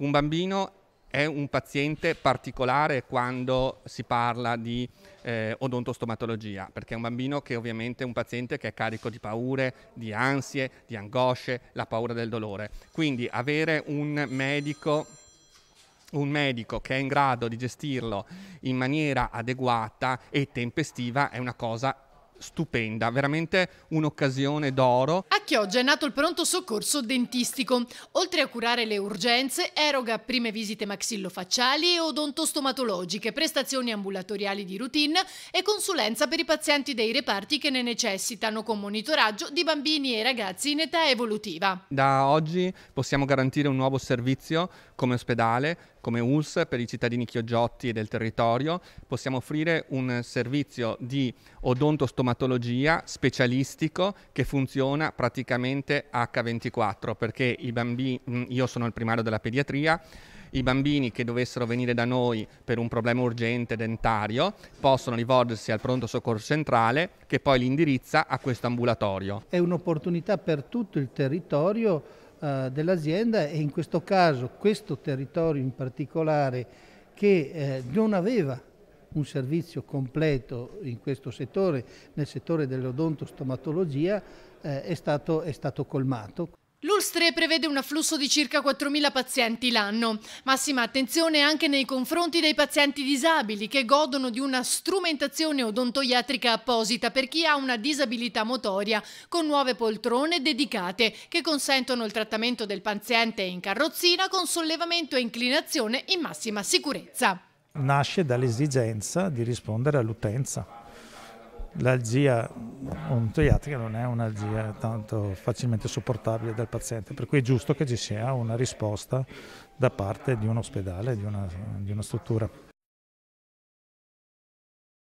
un bambino è un paziente particolare quando si parla di eh, odontostomatologia, perché è un bambino che ovviamente è un paziente che è carico di paure, di ansie, di angosce, la paura del dolore. Quindi avere un medico un medico che è in grado di gestirlo in maniera adeguata e tempestiva è una cosa stupenda, veramente un'occasione d'oro. A Chioggia è nato il pronto soccorso dentistico. Oltre a curare le urgenze, eroga prime visite maxillofacciali e odontostomatologiche, prestazioni ambulatoriali di routine e consulenza per i pazienti dei reparti che ne necessitano con monitoraggio di bambini e ragazzi in età evolutiva. Da oggi possiamo garantire un nuovo servizio come ospedale come ULS per i cittadini chioggiotti del territorio possiamo offrire un servizio di odontostomatologia specialistico che funziona praticamente H24 perché i bambini, mm, io sono il primario della pediatria, i bambini che dovessero venire da noi per un problema urgente dentario possono rivolgersi al pronto soccorso centrale che poi li indirizza a questo ambulatorio. È un'opportunità per tutto il territorio eh, dell'azienda e in questo caso questo territorio in particolare che eh, non aveva un servizio completo in questo settore, nel settore dell'odontostomatologia, eh, è, stato, è stato colmato. L'Ulstre prevede un afflusso di circa 4.000 pazienti l'anno. Massima attenzione anche nei confronti dei pazienti disabili che godono di una strumentazione odontoiatrica apposita per chi ha una disabilità motoria, con nuove poltrone dedicate che consentono il trattamento del paziente in carrozzina con sollevamento e inclinazione in massima sicurezza. Nasce dall'esigenza di rispondere all'utenza l'algia ontoiatrica non è un'algia tanto facilmente sopportabile dal paziente, per cui è giusto che ci sia una risposta da parte di un ospedale, di una, di una struttura